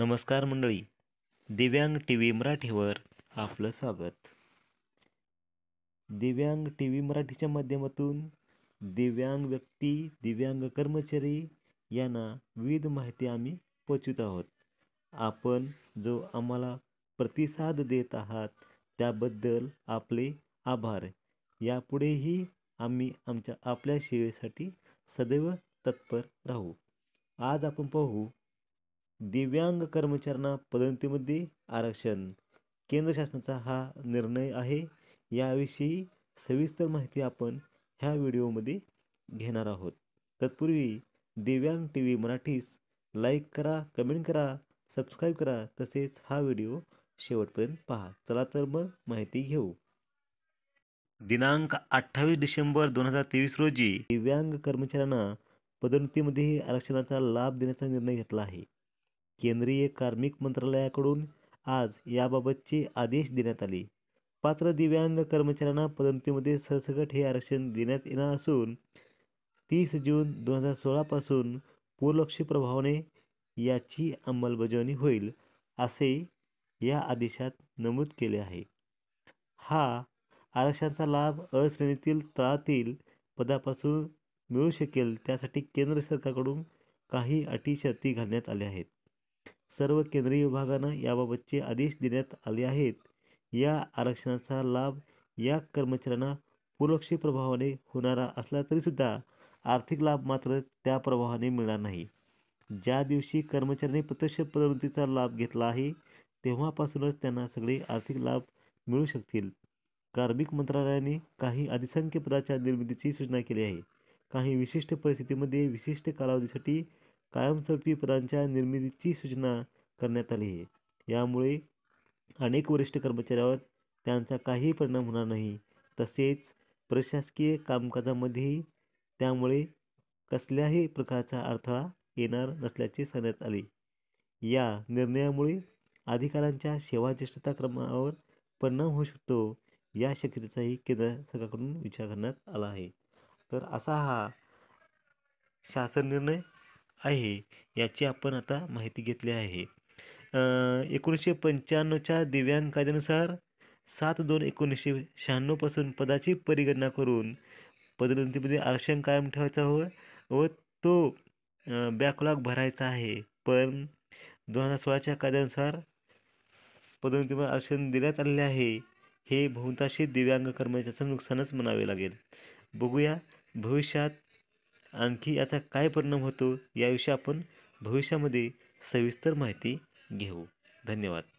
नमस्कार मंडळी दिव्यांग टी व्ही मराठीवर आपलं स्वागत दिव्यांग टी व्ही मराठीच्या माध्यमातून दिव्यांग व्यक्ती दिव्यांग कर्मचारी यांना विविध माहिती आम्ही पोचवित आहोत आपण जो आम्हाला प्रतिसाद देत आहात त्याबद्दल आपले आभार यापुढेही आम्ही आमच्या आपल्या सेवेसाठी सदैव तत्पर राहू आज आपण पाहू दिव्यांग कर्मचाऱ्यांना पदोन्नतीमध्ये आरक्षण केंद्र शासनाचा हा निर्णय आहे याविषयी सविस्तर माहिती आपण ह्या व्हिडिओमध्ये घेणार आहोत तत्पूर्वी दिव्यांग टी व्ही मराठीस लाईक करा कमेंट करा सबस्क्राईब करा तसेच हा व्हिडिओ शेवटपर्यंत पहा चला तर मग माहिती घेऊ दिनांक अठ्ठावीस डिसेंबर दोन हजार तेवीस रोजी दिव्यांग कर्मचाऱ्यांना पदोन्नतीमध्ये आरक्षणाचा लाभ देण्याचा निर्णय घेतला आहे केंद्रीय कार्मिक मंत्रालयाकडून आज याबाबतचे आदेश देण्यात आले पात्र दिव्यांग कर्मचाऱ्यांना पदोन्नतीमध्ये सरसकट हे आरक्षण देण्यात येणार असून तीस जून दोन हजार सोळापासून पूर्लक्ष प्रभावाने याची अंमलबजावणी होईल असे या आदेशात नमूद केले आहे हा आरक्षणाचा लाभ अश्रेणीतील तळातील पदापासून मिळू शकेल त्यासाठी केंद्र सरकारकडून काही अटी शर्ती घालण्यात आल्या आहेत सर्व केंद्रीय विभागांना याबाबतचे आदेश देण्यात आले आहेत या आरक्षणाचा लाभ या कर्मचाऱ्यांना पुलक्षी प्रभावाने होणारा असला तरीसुद्धा आर्थिक लाभ मात्र त्या प्रभावाने मिळणार नाही ज्या दिवशी कर्मचाऱ्यांनी प्रत्यक्ष पदोन्नतीचा लाभ घेतला आहे तेव्हापासूनच त्यांना सगळे आर्थिक लाभ मिळू शकतील कार्मिक मंत्रालयाने काही अधिसंख्य पदाच्या निर्मितीची सूचना केली आहे काही विशिष्ट परिस्थितीमध्ये विशिष्ट कालावधीसाठी कायमस्वरूपी पदांच्या निर्मितीची सूचना करण्यात आली आहे यामुळे अनेक वरिष्ठ कर्मचाऱ्यावर त्यांचा काही परिणाम होणार नाही तसेच प्रशासकीय कामकाजामध्येही त्यामुळे कसल्याही प्रकारचा अडथळा येणार नसल्याचे सांगण्यात आले या निर्णयामुळे अधिकाऱ्यांच्या सेवाज्येष्ठता क्रमावर परिणाम होऊ शकतो या शक्यतेचाही केंद्र सरकारकडून विचार करण्यात आला आहे तर असा हा शासन निर्णय आहे याची आपण आता माहिती घेतली आहे एकोणीसशे पंच्याण्णवच्या दिव्यांग कायद्यानुसार सात दोन एकोणीसशे शहाण्णवपासून पदाची परिगणना करून पदोन्नतीमध्ये आरक्षण कायम ठेवायचा हो व तो बॅकलॉग भरायचा आहे पण दोन हजार सोळाच्या कायद्यानुसार पदोन्नतीमध्ये आरक्षण देण्यात आलेले आहे हे बहुतांशी दिव्यांग कर्मचाऱ्याचं नुकसानच म्हणावे लागेल बघूया भविष्यात आणखी याचा काय परिणाम होतो याविषयी आपण भविष्यामध्ये सविस्तर माहिती घेऊ धन्यवाद